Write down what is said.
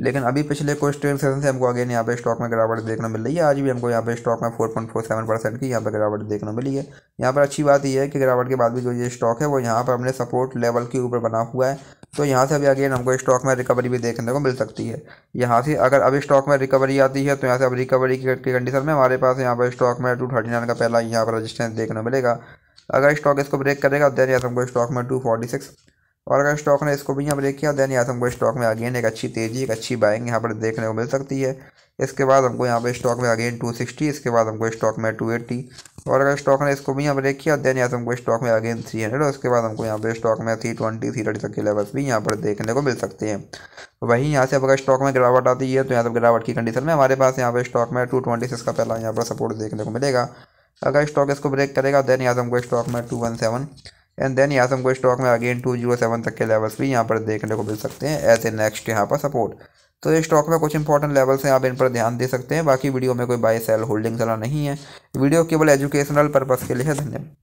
लेकिन अभी पिछले कुछ ट्रेड सेशन से हमको अगेन यहाँ पे स्टॉक में गिरावट देखने मिल रही है आज भी हमको यहाँ पे स्टॉक में 4.47 परसेंट की यहाँ पे गिरावट देखने मिली है यहाँ पर अच्छी बात यह है कि गिरावट के बाद भी जो ये स्टॉक है वो यहाँ पर हमने सपोर्ट लेवल के ऊपर बना हुआ है तो यहाँ से अभी अगेन हमको स्टॉक में रिकवरी भी देखने को मिल सकती है यहाँ से अगर अभी स्टॉक में रिकवरी आती है तो यहाँ से अब रिकवरी की कंडीशन में हमारे पास यहाँ पर स्टॉक में टू का पहला यहाँ पर रजिस्टेंस देखने मिलेगा अगर स्टॉक इसको ब्रेक करेगा देन यहाँ हमको स्टॉक में टू और अगर स्टॉक ने इसको भी यहाँ ब्रेक किया देन यहाँ से हमको स्टॉक में अगेन एक अच्छी तेजी एक अच्छी बाइंग यहाँ पर देखने को मिल सकती है इसके बाद हमको यहाँ पे स्टॉक में अगेन 260 इसके बाद हमको स्टॉक में 280 और अगर स्टॉक ने इसको भी यहाँ ब्रेक किया देन यहाँ से हमको स्टॉक में अगेन 300 उसके बाद हमको यहाँ पे स्टॉक में थ्री थ्री 330 तक के लेवल्स भी यहाँ पर देखने को मिल सकते हैं वहीं यहाँ से अगर स्टॉक में गिरावट आती है तो यहाँ पर गिरावट की कंडीशन में हमारे पास यहाँ पर स्टॉक में टू का पहला यहाँ पर सपोर्ट देखने को मिलेगा अगर स्टॉक इसको ब्रेक करेगा देन यहाँ से हमको स्टॉक में टू एंड देन यहाँ से हमको स्टॉक में अगेन टू जीरो सेवन तक के लेवल्स भी यहाँ पर देखने को मिल सकते हैं एज ए नेक्स्ट यहाँ पर सपोर्ट तो ये स्टॉक में कुछ इंपॉर्टेंट लेवल्स हैं आप इन पर ध्यान दे सकते हैं बाकी वीडियो में कोई बाय सेल होल्डिंग चला नहीं है वीडियो केवल एजुकेशनल पर्पज़ के लिए है धन्यवाद